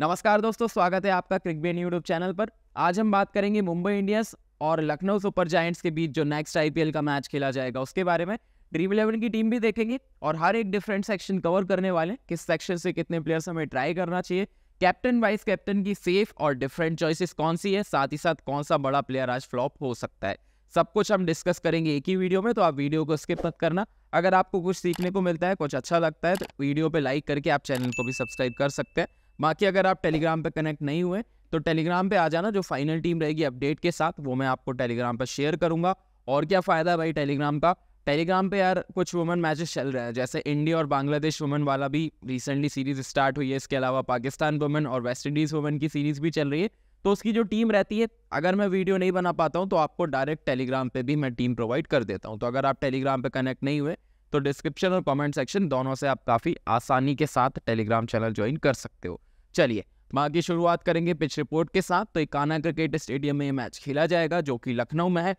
नमस्कार दोस्तों स्वागत है आपका क्रिकबेन यूट्यूब चैनल पर आज हम बात करेंगे मुंबई इंडियंस और लखनऊ सुपर जायंट्स के बीच जो नेक्स्ट आईपीएल का मैच खेला जाएगा उसके बारे में ड्रीम इलेवन की टीम भी देखेंगे और हर एक डिफरेंट सेक्शन कवर करने वाले हैं किस सेक्शन से कितने प्लेयर्स हमें ट्राई करना चाहिए कैप्टन वाइस कैप्टन की सेफ और डिफरेंट चॉइसेस कौन सी है साथ ही साथ कौन सा बड़ा प्लेयर आज फ्लॉप हो सकता है सब कुछ हम डिस्कस करेंगे एक ही वीडियो में तो आप वीडियो को स्किप मत करना अगर आपको कुछ सीखने को मिलता है कुछ अच्छा लगता है तो वीडियो पे लाइक करके आप चैनल को भी सब्सक्राइब कर सकते हैं बाकी अगर आप टेलीग्राम पर कनेक्ट नहीं हुए तो टेलीग्राम पर आ जाना जो फाइनल टीम रहेगी अपडेट के साथ वो मैं आपको टेलीग्राम पर शेयर करूंगा और क्या फ़ायदा है भाई टेलीग्राम का टेलीग्राम पे यार कुछ वुमेन मैचेस चल रहे हैं जैसे इंडिया और बांग्लादेश वुमेन वाला भी रिसेंटली सीरीज स्टार्ट हुई है इसके अलावा पाकिस्तान वुमेन और वेस्ट इंडीज़ वुमेन की सीरीज़ भी चल रही है तो उसकी जो टीम रहती है अगर मैं वीडियो नहीं बना पाता हूँ तो आपको डायरेक्ट टेलीग्राम पर भी मैं टीम प्रोवाइड कर देता हूँ तो अगर आप टेलीग्राम पर कनेक्ट नहीं हुए तो डिस्क्रिप्शन और कमेंट सेक्शन दोनों से आप काफ़ी आसानी के साथ टेलीग्राम चैनल ज्वाइन कर सकते हो चलिए माँ की शुरुआत करेंगे पिच रिपोर्ट के साथ तो इकाना क्रिकेट स्टेडियम में ये मैच खेला जाएगा जो कि लखनऊ में है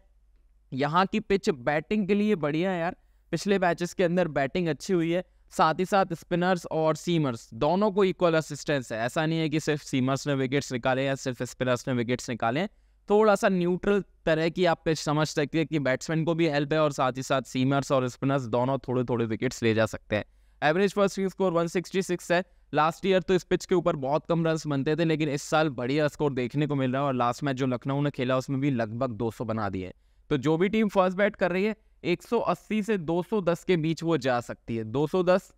यहाँ की पिच बैटिंग के लिए बढ़िया है यार पिछले मैचेस के अंदर बैटिंग अच्छी हुई है साथ ही साथ स्पिनर्स और सीमर्स दोनों को इक्वल असिस्टेंस है ऐसा नहीं है कि सिर्फ सीमर्स ने विकेट्स निकाले या सिर्फ स्पिनर्स ने विकेट्स निकाले थोड़ा सा न्यूट्रल तरह की आप पिच समझ सकते हैं कि बैट्समैन को भी हेल्प है और साथ ही साथ सीमर्स और स्पिनर्स दोनों थोड़े थोड़े विकेट्स ले जा सकते हैं एवरेज फर्स्ट स्विंग स्कोर 166 है लास्ट ईयर तो इस पिच के ऊपर बहुत कम रन बनते थे लेकिन इस साल बढ़िया स्कोर देखने को मिल रहा है और लास्ट मैच जो लखनऊ ने खेला उसमें भी लगभग 200 बना दिए तो जो भी टीम फर्स्ट बैट कर रही है 180 से 210 के बीच वो जा सकती है 210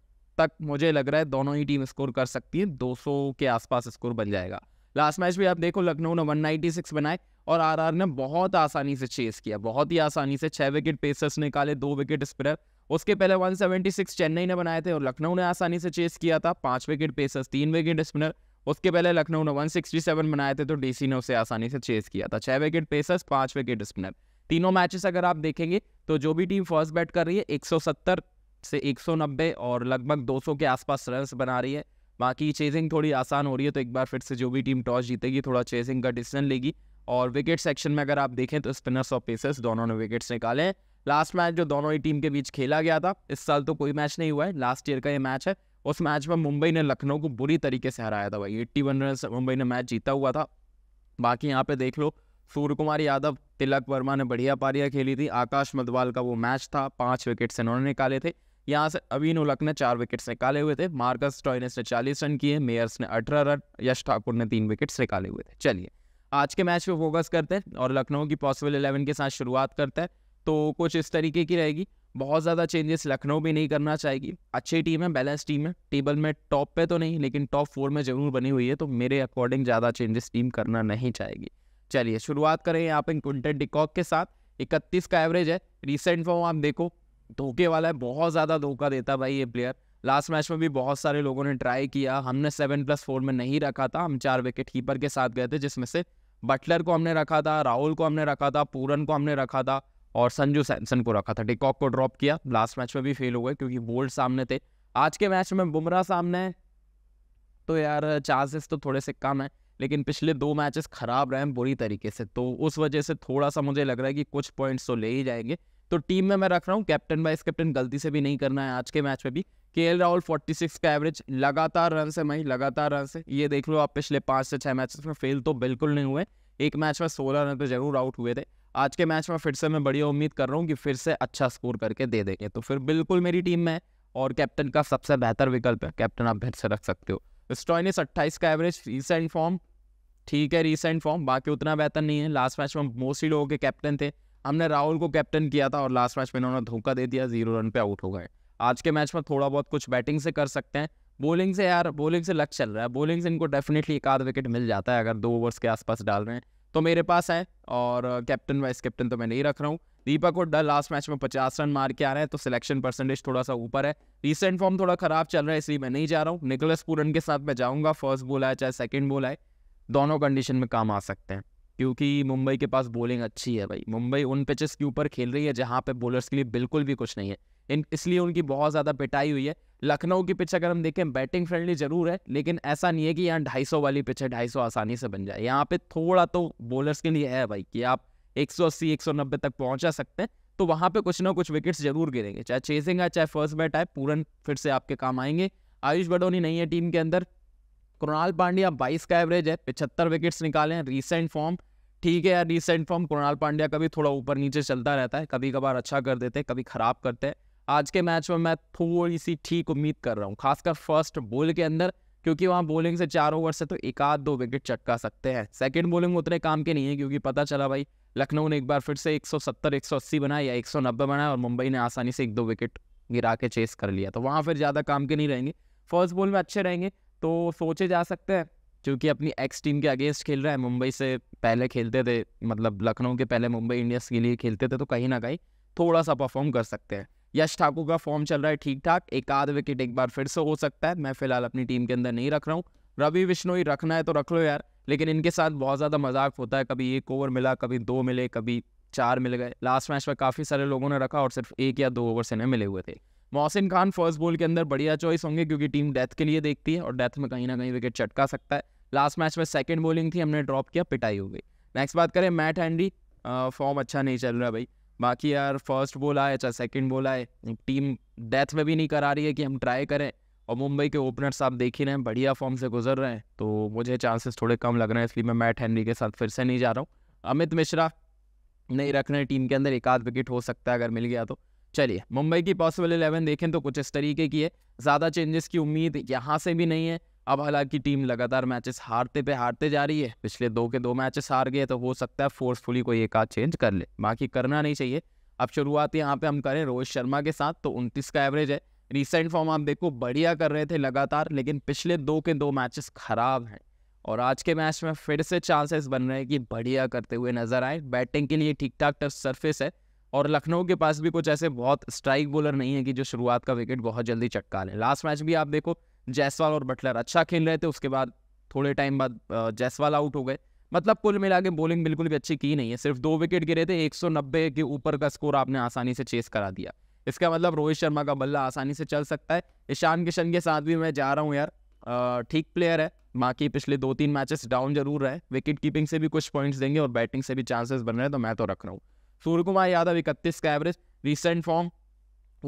तक मुझे लग रहा है दोनों ही टीम स्कोर कर सकती है 200 के आसपास स्कोर बन जाएगा लास्ट मैच भी आप देखो लखनऊ ने 196 बनाए और आर ने बहुत आसानी से चेस किया बहुत ही आसानी से छः विकेट पेसर्स निकाले दो विकेट स्पिनर उसके पहले 176 चेन्नई ने बनाए थे और लखनऊ ने आसानी से चेस किया था पाँच विकेट पेसर्स तीन विकेट स्पिनर उसके पहले लखनऊ ने 167 बनाए थे तो डीसी ने उसे आसानी से चेस किया था छः विकेट पेसर्स पाँच विकेट स्पिनर तीनों मैचेस अगर आप देखेंगे तो जो भी टीम फर्स्ट बैट कर रही है 170 से 190 और लगभग 200 के आसपास रन्स बना रही है बाकी चेजिंग थोड़ी आसान हो रही है तो एक बार फिर से जो भी टीम टॉस जीतेगी थोड़ा चेजिंग का डिसीजन लेगी और विकेट सेक्शन में अगर आप देखें तो स्पिनर्स और पेसर्स दोनों ने विकेट्स निकाले हैं लास्ट मैच जो दोनों ही टीम के बीच खेला गया था इस साल तो कोई मैच नहीं हुआ है लास्ट ईयर का ये मैच है उस मैच में मुंबई ने लखनऊ को बुरी तरीके से हराया था भाई एट्टी वन रन मुंबई ने मैच जीता हुआ था बाकी यहाँ पे देख लो सूर्य कुमार यादव तिलक वर्मा ने बढ़िया पारियाँ खेली थी आकाश मधवाल का वो मैच था पाँच विकेट से उन्होंने निकाले थे यहाँ से अवीन उलक ने चार विकेट्स निकाले हुए थे मार्कस टॉयनेस ने चालीस रन किए मेयर्स ने अठारह रन यश ठाकुर ने तीन विकेट्स निकाले हुए थे चलिए आज के मैच पे फोकस करते हैं और लखनऊ की पॉसिबल इलेवन के साथ शुरुआत करते हैं तो कुछ इस तरीके की रहेगी बहुत ज़्यादा चेंजेस लखनऊ भी नहीं करना चाहेगी अच्छी टीम है बैलेंस टीम है टेबल में टॉप पे तो नहीं लेकिन टॉप फोर में जरूर बनी हुई है तो मेरे अकॉर्डिंग ज़्यादा चेंजेस टीम करना नहीं चाहेगी चलिए शुरुआत करें यहाँ पे क्विंटन डिकॉक के साथ इकतीस का एवरेज है रिसेंट फॉर्म आप देखो धोखे वाला है बहुत ज़्यादा धोखा देता भाई ये प्लेयर लास्ट मैच में भी बहुत सारे लोगों ने ट्राई किया हमने सेवन प्लस फोर में नहीं रखा था हम चार विकेट कीपर के साथ गए थे जिसमें से बटलर को हमने रखा था राहुल को हमने रखा था पूरन को हमने रखा था और संजू सैमसन को रखा था टिकॉक को ड्रॉप किया लास्ट मैच में भी फेल हो गए क्योंकि बोल्ड सामने थे आज के मैच में बुमराह सामने है तो यार चांसेस तो थोड़े से कम है लेकिन पिछले दो मैचेस खराब रहे हैं बुरी तरीके से तो उस वजह से थोड़ा सा मुझे लग रहा है कि कुछ पॉइंट्स तो ले ही जाएंगे तो टीम में मैं रख रहा हूँ कैप्टन वाइस कैप्टन गलती से भी नहीं करना है आज के मैच में भी के राहुल 46 का एवरेज लगातार रन से मई लगातार रन से ये देख लो आप पिछले पाँच से छः मैचेस में फेल तो बिल्कुल नहीं हुए एक मैच में सोलह रन तो जरूर आउट हुए थे आज के मैच में फिर से मैं बढ़िया उम्मीद कर रहा हूँ कि फिर से अच्छा स्कोर करके दे देंगे तो फिर बिल्कुल मेरी टीम में और कैप्टन का सबसे बेहतर विकल्प है कैप्टन आप फिर से रख सकते हो स्टॉइनिस अट्ठाइस का एवरेज रिसेंट फॉर्म ठीक है रिसेंट फॉर्म बाकी उतना बेहतर नहीं है लास्ट मैच में मोस्टली लोगों के कैप्टन थे हमने राहुल को कैप्टन किया था और लास्ट मैच में इन्होंने धोखा दे दिया जीरो रन पे आउट हो गए आज के मैच में थोड़ा बहुत कुछ बैटिंग से कर सकते हैं बॉलिंग से यार बॉलिंग से लक चल रहा है बॉलिंग से इनको डेफिनेटली एक आध विकेट मिल जाता है अगर दो ओवर्स के आसपास डाल रहे हैं तो मेरे पास है और कैप्टन वाइस कैप्टन तो मैं नहीं रख रहा हूँ दीपक हुड्डा लास्ट मैच में पचास रन मार के आ रहे हैं तो सिलेक्शन परसेंटेज थोड़ा सा ऊपर है रिसेंट फॉर्म थोड़ा खराब चल रहा है इसलिए मैं नहीं जा रहा हूँ निकलस पूरन के साथ मैं जाऊँगा फर्स्ट बॉल आए चाहे सेकेंड बॉल आए दोनों कंडीशन में काम आ सकते हैं क्योंकि मुंबई के पास बॉलिंग अच्छी है भाई मुंबई उन पिचेस के ऊपर खेल रही है जहाँ पे बॉलर्स के लिए बिल्कुल भी कुछ नहीं है इन इसलिए उनकी बहुत ज़्यादा पिटाई हुई है लखनऊ की पिच अगर हम देखें बैटिंग फ्रेंडली जरूर है लेकिन ऐसा नहीं है कि यहाँ ढाई सौ वाली पिच है ढाई सौ आसानी से बन जाए यहाँ पे थोड़ा तो बॉलर्स के लिए है भाई कि आप सौ नब्बे तक पहुँचा सकते हैं तो वहाँ पे कुछ ना कुछ विकेट्स जरूर गिरेंगे चाहे चेसिंग है चाहे फर्स्ट बैट है पूरन फिर से आपके काम आएंगे आयुष बडोनी नहीं है टीम के अंदर कृणाल पांड्या बाईस का एवरेज है पिछहत्तर विकेट्स निकाले हैं रिसेंट फॉर्म ठीक है यार रिसेंट फॉर्म कुणाल पांड्या कभी थोड़ा ऊपर नीचे चलता रहता है कभी कभार अच्छा कर देते हैं कभी खराब करते हैं आज के मैच में मैं थोड़ी सी ठीक उम्मीद कर रहा हूँ खासकर फर्स्ट बॉल के अंदर क्योंकि वहाँ बॉलिंग से चार ओवर से तो एक आध दो विकेट चटका सकते हैं सेकेंड बॉलिंग उतने काम के नहीं है क्योंकि पता चला भाई लखनऊ ने एक बार फिर से 170 180 बनाया या 190 बनाया और मुंबई ने आसानी से एक दो विकेट गिरा के चेस कर लिया तो वहाँ फिर ज़्यादा काम के नहीं रहेंगे फर्स्ट बॉल में अच्छे रहेंगे तो सोचे जा सकते हैं क्योंकि अपनी एक्स टीम के अगेंस्ट खेल रहा है मुंबई से पहले खेलते थे मतलब लखनऊ के पहले मुंबई इंडियंस के लिए खेलते थे तो कहीं ना कहीं थोड़ा सा परफॉर्म कर सकते हैं यश ठाकुर का फॉर्म चल रहा है ठीक ठाक एक आध विकेट एक बार फिर से हो सकता है मैं फिलहाल अपनी टीम के अंदर नहीं रख रहा हूँ रवि विश्नोई रखना है तो रख लो यार लेकिन इनके साथ बहुत ज़्यादा मजाक होता है कभी एक ओवर मिला कभी दो मिले कभी चार मिल गए लास्ट मैच में काफ़ी सारे लोगों ने रखा और सिर्फ एक या दो ओवर से नहीं मिले हुए थे मोहसिन खान फर्स्ट बॉल के अंदर बढ़िया चॉइस होंगे क्योंकि टीम डेथ के लिए देखती है और डेथ में कहीं ना कहीं विकेट चटका सकता है लास्ट मैच में सेकेंड बॉलिंग थी हमने ड्रॉप किया पिटाई हो गई नेक्स्ट बात करें मैट हैंडी फॉर्म अच्छा नहीं चल रहा भाई बाकी यार फर्स्ट बॉल आए चाहे सेकेंड बॉल आए टीम डेथ में भी नहीं करा रही है कि हम ट्राई करें और मुंबई के ओपनर्स आप देख ही रहे हैं बढ़िया फॉर्म से गुजर रहे हैं तो मुझे चांसेस थोड़े कम लग रहे हैं इसलिए मैं मैट हैंनरी के साथ फिर से नहीं जा रहा हूँ अमित मिश्रा नहीं रख रहे टीम के अंदर एक आध विकेट हो सकता है अगर मिल गया तो चलिए मुंबई की पॉसिबल इलेवन देखें तो कुछ इस तरीके की है ज़्यादा चेंजेस की उम्मीद यहाँ से भी नहीं है अब हालांकि टीम लगातार मैचेस हारते पे हारते जा रही है पिछले दो के दो मैचेस हार गए तो हो सकता है फोर्सफुली कोई एक आध चेंज कर ले बाकी करना नहीं चाहिए अब शुरुआत यहाँ पे हम करें रोहित शर्मा के साथ तो उनतीस का एवरेज है रिसेंट फॉर्म आप देखो बढ़िया कर रहे थे लगातार लेकिन पिछले दो के दो मैचेस खराब हैं और आज के मैच में फिर से चांसेस बन रहे हैं कि बढ़िया करते हुए नजर आए बैटिंग के लिए ठीक ठाक टफ सरफेस है और लखनऊ के पास भी कुछ ऐसे बहुत स्ट्राइक बॉलर नहीं है कि जो शुरुआत का विकेट बहुत जल्दी चटका लें लास्ट मैच भी आप देखो जयसवाल और बटलर अच्छा खेल रहे थे उसके बाद थोड़े टाइम बाद जयसवाल आउट हो गए मतलब कुल मिला के बॉलिंग बिल्कुल भी अच्छी की नहीं है सिर्फ दो विकेट गिरे थे एक के ऊपर का स्कोर आपने आसानी से चेस करा दिया इसका मतलब रोहित शर्मा का बल्ला आसानी से चल सकता है ईशान किशन के साथ भी मैं जा रहा हूँ यार ठीक प्लेयर है बाकी पिछले दो तीन मैचेस डाउन जरूर रहे विकेट कीपिंग से भी कुछ पॉइंट्स देंगे और बैटिंग से भी चांसेस बन रहे हैं तो मैं तो रख रहा हूँ सूर्य कुमार यादव इकतीस का एवरेज रिसेंट फॉर्म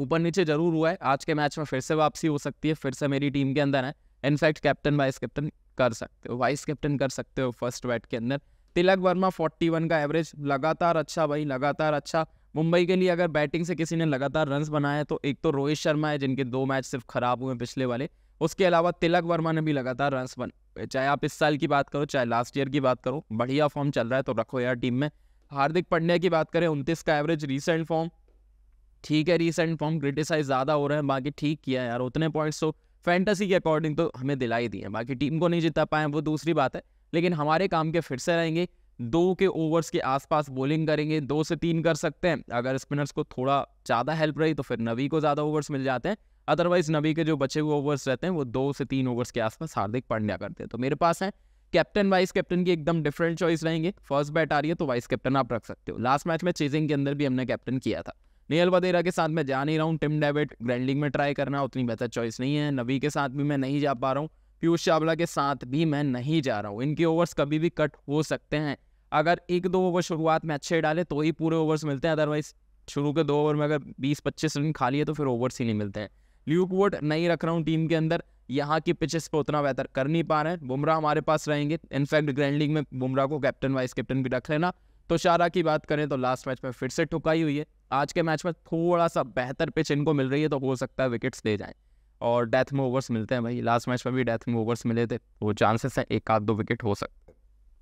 ऊपर नीचे जरूर हुआ है आज के मैच में फिर से वापसी हो सकती है फिर से मेरी टीम के अंदर है इनफैक्ट कैप्टन वाइस कैप्टन कर सकते हो वाइस कैप्टन कर सकते हो फर्स्ट बैट के अंदर तिलक वर्मा 41 का एवरेज लगातार अच्छा भाई लगातार अच्छा मुंबई के लिए अगर बैटिंग से किसी ने लगातार रन बनाए तो एक तो रोहित शर्मा है जिनके दो मैच सिर्फ खराब हुए पिछले वाले उसके अलावा तिलक वर्मा ने भी लगातार रन बन चाहे आप इस साल की बात करो चाहे लास्ट ईयर की बात करो बढ़िया फॉर्म चल रहा है तो रखो यार टीम में हार्दिक पंड्या की बात करें उनतीस का एवरेज रिसेंट फॉर्म ठीक है रिसेंट फॉर्म क्रिटिसाइज ज़्यादा हो रहे हैं बाकी ठीक किया यार उतने पॉइंट्स तो फैंटसी के अकॉर्डिंग तो हमें दिलाई दिए हैं बाकी टीम को नहीं जिता पाए वो दूसरी बात है लेकिन हमारे काम के फिर से रहेंगे दो के ओवर्स के आसपास बॉलिंग करेंगे दो से तीन कर सकते हैं अगर स्पिनर्स को थोड़ा ज़्यादा हेल्प रही तो फिर नवी को ज़्यादा ओवर्स मिल जाते हैं अदरवाइज नवी के जो बचे हुए ओवर्स रहते हैं वो दो से तीन ओवर्स के आसपास हार्दिक पांड्या करते हैं तो मेरे पास है कैप्टन वाइस कैप्टन की एकदम डिफरेंट चॉइस रहेंगे फर्स्ट बैट आ रही है तो वाइस कैप्टन आप रख सकते हो लास्ट मैच में चेजिंग के अंदर भी हमने कैप्टन किया था नियल वदेरा के साथ मैं जा नहीं रहा हूँ टिम डेविड ग्रैंडिंग में ट्राई करना उतनी बेहतर चॉइस नहीं है नबी के साथ भी मैं नहीं जा पा रहा हूँ पीयूष चावला के साथ भी मैं नहीं जा रहा हूँ इनके ओवर्स कभी भी कट हो सकते हैं अगर एक दो ओवर शुरुआत में अच्छे डाले तो ही पूरे ओवर्स मिलते हैं अदरवाइज शुरू के दो ओवर में अगर बीस पच्चीस रन खाली है तो फिर ओवर्स ही नहीं मिलते हैं ल्यूक वोट नहीं रख रहा हूँ टीम के अंदर यहाँ की पिचेस पर उतना बेहतर कर नहीं पा रहे हैं बुमराह हमारे पास रहेंगे इनफैक्ट ग्रैंड लीग में बुमराह को कैप्टन वाइस कैप्टन भी रख लेना तो शारा की बात करें तो लास्ट मैच में फिर से ठुकाई हुई है आज के मैच में थोड़ा सा बेहतर पिच इनको मिल रही है तो हो सकता है विकेट्स ले जाए और डेथ में ओवर्स मिलते हैं भाई लास्ट मैच में भी डेथ में ओवर्स मिले थे तो चांसेस हैं एक आध दो विकेट हो सकते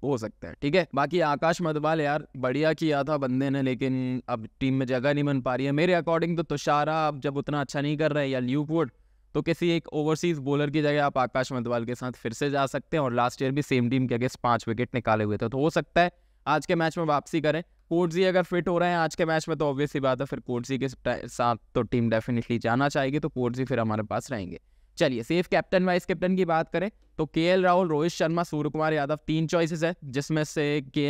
हो सकते हैं ठीक है बाकी आकाश मधवाल यार बढ़िया किया था बंदे ने लेकिन अब टीम में जगह नहीं बन पा रही है मेरे अकॉर्डिंग तो तुषारा अब जब उतना अच्छा नहीं कर रहे हैं या ल्यूकवुड तो किसी एक ओवरसीज बॉलर की जगह आप आकाश मधवाल के साथ फिर से जा सकते हैं और लास्ट ईयर भी सेम टीम के अगेंस्ट पाँच विकेट निकाले हुए थे तो हो सकता है आज के मैच में वापसी करें कोटजी अगर फिट हो रहे हैं आज के मैच में तो ऑब्वियस ही बात है फिर कोटजी के साथ तो टीम डेफिनेटली जाना चाहेगी तो कोटजी फिर हमारे पास रहेंगे चलिए सेफ कैप्टन वाइस कैप्टन की बात करें तो के राहुल रोहित शर्मा सूर्य कुमार यादव तीन चॉइसेस है जिसमें से के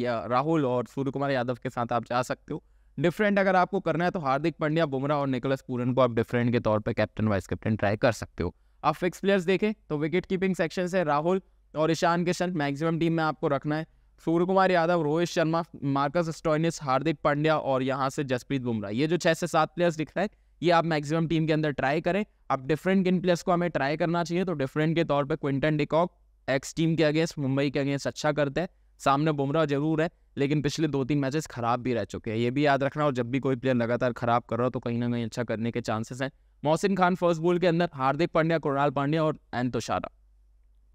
या राहुल और सूर्य कुमार यादव के साथ आप जा सकते हो डिफरेंट अगर आपको करना है तो हार्दिक पंड्या बुमराह और निकोलस पूरन को आप डिफरेंट के तौर पर कैप्टन वाइस कैप्टन ट्राई कर सकते हो आप फिक्स प्लेयर्स देखें तो विकेट कीपिंग सेक्शन से राहुल और ईशान किशन मैक्सिमम टीम में आपको रखना है Suryakumar Yadav Rohit Sharma Marcus Stoinis Hardik Pandya और यहाँ से जसप्रीत बुमराह ये जो छः से सात प्लेयर्स दिख रहे हैं ये आप मैक्सिमम टीम के अंदर ट्राई करें अब डिफरेंट किन प्लेयर्स को हमें ट्राई करना चाहिए तो डिफरेंट के तौर पर क्विंटन डिकॉक एक्स टीम के अगेंस्ट मुंबई के अगेंस्ट अच्छा करते हैं सामने बुमराह जरूर है लेकिन पिछले दो तीन मैचेस खराब भी रह चुके हैं ये भी याद रखना और जब भी कोई प्लेयर लगातार खराब कर रहा हो तो कहीं ना कहीं अच्छा करने के चांसेस हैं मोहसिन खान फर्स्ट बोल के अंदर हार्दिक पांड्या कुणाल पांड्या और एन तुषारा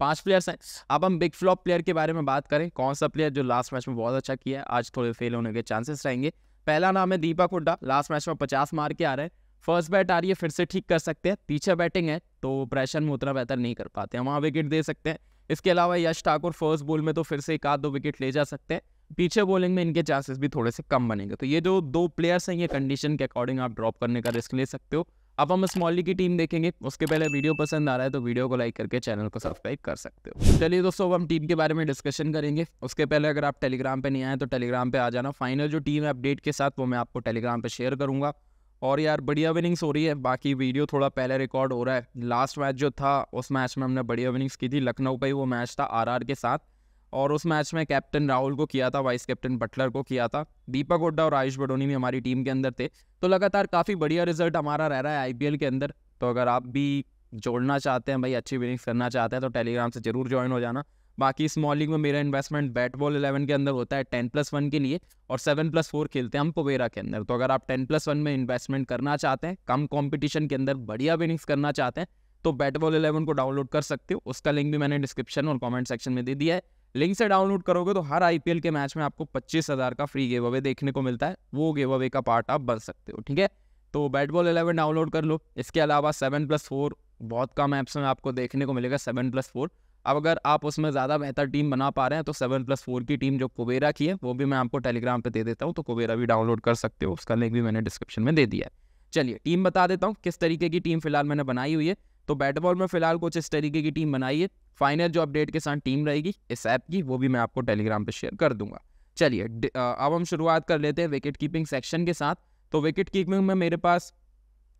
पांच प्लेयर्स हैं अब हम बिग फ्लॉप प्लेयर के बारे में बात करें कौन सा प्लेयर जो लास्ट मैच में बहुत अच्छा किया है आज थोड़े फेल होने के चांसेस रहेंगे पहला नाम है दीपक हुड्डा लास्ट मैच में पचास मार के आ रहे हैं फर्स्ट बैट आ रही है फिर से ठीक कर सकते हैं पीछे बैटिंग है तो प्रेशर में उतना बेहतर नहीं कर पाते हैं वहाँ विकेट दे सकते हैं इसके अलावा यश ठाकुर फर्स्ट बॉल में तो फिर से एक आध दो विकेट ले जा सकते हैं पीछे बॉलिंग में इनके चांसेस भी थोड़े से कम बनेंगे तो ये जो दो प्लेयर्स हैं ये कंडीशन के अकॉर्डिंग आप ड्रॉप करने का रिस्क ले सकते हो अब हम स्मॉली की टीम देखेंगे उसके पहले वीडियो पसंद आ रहा है तो वीडियो को लाइक करके चैनल को सब्सक्राइब कर सकते हो चलिए दोस्तों अब हम टीम के बारे में डिस्कशन करेंगे उसके पहले अगर आप टेलीग्राम पे नहीं आए तो टेलीग्राम पे आ जाना फाइनल जो टीम है अपडेट के साथ वो मैं आपको टेलीग्राम पर शेयर करूंगा और यार बढ़िया विनिंग्स हो रही है बाकी वीडियो थोड़ा पहले रिकॉर्ड हो रहा है लास्ट मैच जो था उस मैच में हमने बढ़िया विनिंग्स की थी लखनऊ का ही वो मैच था आर के साथ और उस मैच में कैप्टन राहुल को किया था वाइस कैप्टन बटलर को किया था दीपक हुड्डा और आयुष बडोनी भी हमारी टीम के अंदर थे तो लगातार काफ़ी बढ़िया रिजल्ट हमारा रह रहा है आई के अंदर तो अगर आप भी जोड़ना चाहते हैं भाई अच्छी विनिंग्स करना चाहते हैं तो टेलीग्राम से जरूर ज्वाइन हो जाना बाकी स्मॉल लीग में मेरा इन्वेस्टमेंट बैट बॉल इलेवन के अंदर होता है टेन प्लस वन के लिए और सेवन प्लस फोर खेलते हैं हम पोवेरा के अंदर तो अगर आप टेन प्लस वन में इन्वेस्टमेंट करना चाहते हैं कम कॉम्पिटिशन के अंदर बढ़िया विनिंग्स करना चाहते हैं तो बैट बॉल इलेवन को डाउनलोड कर सकते हो उसका लिंक भी मैंने डिस्क्रिप्शन और कॉमेंट सेक्शन में दे दिया है लिंक से डाउनलोड करोगे तो हर आई के मैच में आपको पच्चीस हज़ार का फ्री गेव अवे देखने को मिलता है वो गेव अवे का पार्ट आप बन सकते हो ठीक है तो बैट बॉल एलेवन डाउनलोड कर लो इसके अलावा सेवन प्लस फोर बहुत कम ऐप्स में आपको देखने को मिलेगा सेवन प्लस फोर अब अगर आप उसमें ज़्यादा बेहतर टीम बना पा रहे हैं तो सेवन प्लस फोर की टीम जो कुबेरा की है वो भी मैं आपको टेलीग्राम पे दे देता हूँ तो कुबेरा भी डाउनलोड कर सकते हो उसका लिंक भी मैंने डिस्क्रिप्शन में दे दिया है चलिए टीम बता देता हूँ किस तरीके की टीम फिलहाल मैंने बनाई हुई है तो बैट बॉल में फिलहाल कुछ इस तरीके की टीम बनाई है फाइनल जो अपडेट के साथ टीम रहेगी इस ऐप की वो भी मैं आपको टेलीग्राम पर शेयर कर दूंगा चलिए अब हम शुरुआत कर लेते हैं विकेट कीपिंग सेक्शन के साथ तो विकेट कीपिंग में मेरे पास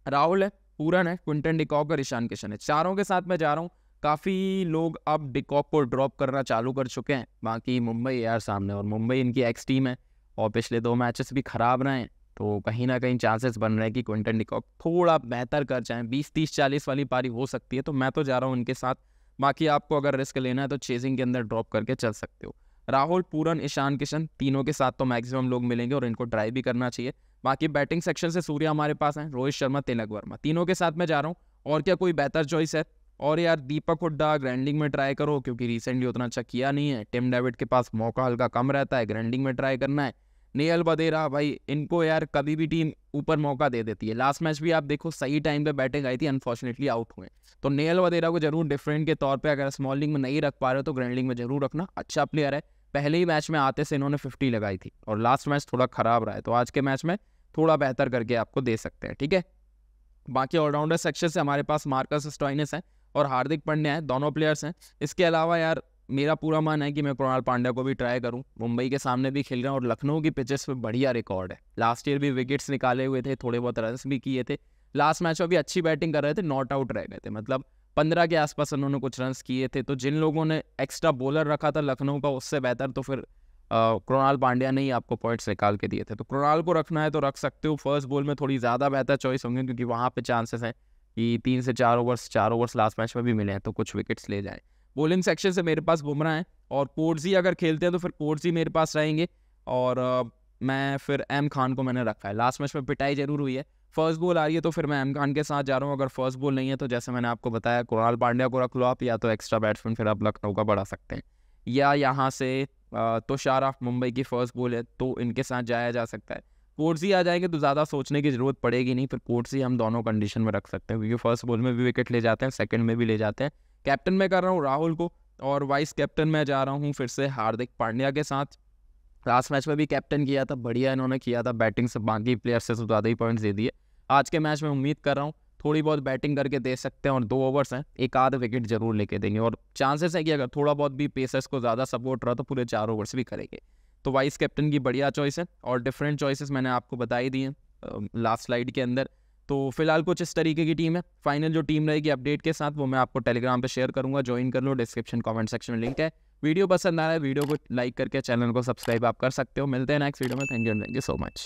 राहुल है पूरन है क्विंटन डिकॉक और ईशान किशन है चारों के साथ मैं जा रहा हूँ काफ़ी लोग अब डिकॉक को ड्रॉप करना चालू कर चुके हैं बाकी मुंबई यार सामने और मुंबई इनकी एक्स टीम है और पिछले दो मैचेस भी ख़राब रहे हैं तो कहीं ना कहीं चांसेस बन रहे हैं कि क्विंटन डिकॉक थोड़ा बेहतर कर जाए बीस तीस चालीस वाली पारी हो सकती है तो मैं तो जा रहा हूँ उनके साथ बाकी आपको अगर रिस्क लेना है तो चेजिंग के अंदर ड्रॉप करके चल सकते हो राहुल पूरन ईशान किशन तीनों के साथ तो मैक्सिमम लोग मिलेंगे और इनको ट्राई भी करना चाहिए बाकी बैटिंग सेक्शन से सूर्य हमारे पास हैं रोहित शर्मा तिलक वर्मा तीनों के साथ मैं जा रहा हूँ और क्या कोई बेहतर चॉइस है और यार दीपक हुड्डा ग्रैंडिंग में ट्राई करो क्योंकि रिसेंटली उतना अच्छा किया नहीं है टिम डेविड के पास मौका हल्का कम रहता है ग्रैंडिंग में ट्राई करना है नेयल बदेरा भाई इनको यार कभी भी टीम ऊपर मौका दे देती है लास्ट मैच भी आप देखो सही टाइम पे बैटिंग आई थी अनफॉर्चुनेटली आउट हुए तो नेयल वदेरा को जरूर डिफरेंट के तौर पे अगर स्मॉल लिंग में नहीं रख पा रहे हो तो ग्रैंड में जरूर रखना अच्छा प्लेयर है पहले ही मैच में आते से इन्होंने फिफ्टी लगाई थी और लास्ट मैच थोड़ा खराब रहा है तो आज के मैच में थोड़ा बेहतर करके आपको दे सकते हैं ठीक है बाकी ऑलराउंडर सेक्शन से हमारे पास मार्कस स्टॉइनस हैं और हार्दिक पंड्या है दोनों प्लेयर्स हैं इसके अलावा यार मेरा पूरा मन है कि मैं कृणाल पांड्या को भी ट्राई करूं मुंबई के सामने भी खेल रहा हूं और लखनऊ की पिचेस पे बढ़िया रिकॉर्ड है लास्ट ईयर भी विकेट्स निकाले हुए थे थोड़े बहुत रन भी किए थे लास्ट मैच में भी अच्छी बैटिंग कर रहे थे नॉट आउट रह गए थे मतलब पंद्रह के आसपास उन्होंने कुछ रन किए थे तो जिन लोगों ने एक्स्ट्रा बॉलर रखा था लखनऊ का उससे बेहतर तो फिर कृणाल पांड्या ने ही आपको पॉइंट्स निकाल के दिए थे तो कृणाल को रखना है तो रख सकते हो फर्स्ट बॉल में थोड़ी ज़्यादा बेहतर चॉइस होंगे क्योंकि वहाँ पर चांसेस हैं कि तीन से चार ओवर्स चार ओवर्स लास्ट मैच में भी मिले हैं तो कुछ विकेट्स ले जाएँ बोलिंग सेक्शन से मेरे पास बुमराह है और कोर्जी अगर खेलते हैं तो फिर कोर्जी मेरे पास रहेंगे और मैं फिर एम खान को मैंने रखा है लास्ट मैच में पिटाई जरूर हुई है फर्स्ट बॉल आ रही है तो फिर मैं एम खान के साथ जा रहा हूँ अगर फर्स्ट बॉल नहीं है तो जैसे मैंने आपको बताया कुणाल पांड्या को रख लो आप या तो एक्स्ट्रा बैट्समैन फिर आप लखनऊ का बढ़ा सकते हैं या यहाँ से तुषार तो ऑफ मुंबई की फर्स्ट बॉल है तो इनके साथ जाया जा सकता है कोर्सी आ जाएंगे तो ज़्यादा सोचने की ज़रूरत पड़ेगी नहीं फिर कोर्सी हम दोनों कंडीशन में रख सकते हैं क्योंकि फर्स्ट बॉल में भी विकेट ले जाते हैं सेकंड में भी ले जाते हैं कैप्टन मैं कर रहा हूँ राहुल को और वाइस कैप्टन मैं जा रहा हूँ फिर से हार्दिक पांड्या के साथ लास्ट मैच में भी कैप्टन किया था बढ़िया इन्होंने किया था बैटिंग से बाकी प्लेयर्स से सब ज़्यादा ही पॉइंट्स दे दिए आज के मैच में उम्मीद कर रहा हूँ थोड़ी बहुत बैटिंग करके दे सकते हैं और दो ओवर्स हैं एक आध विकेट जरूर लेके देंगे और चांसेस है कि अगर थोड़ा बहुत भी पेसर्स को ज़्यादा सपोर्ट रहा तो पूरे चार ओवर्स भी करेंगे तो वाइस कैप्टन की बढ़िया चॉइस है और डिफरेंट चॉइसेस मैंने आपको बताई दी हैं लास्ट स्लाइड के अंदर तो फिलहाल कुछ इस तरीके की टीम है फाइनल जो टीम रहेगी अपडेट के साथ वो मैं आपको टेलीग्राम पे शेयर करूंगा ज्वाइन कर लो डिस्क्रिप्शन कमेंट सेक्शन में लिंक है वीडियो पसंद आ रहा है वीडियो को लाइक करके चैनल को सब्सक्राइब आप कर सकते हो मिलते हैं नेक्स्ट वीडियो में thank you thank you so much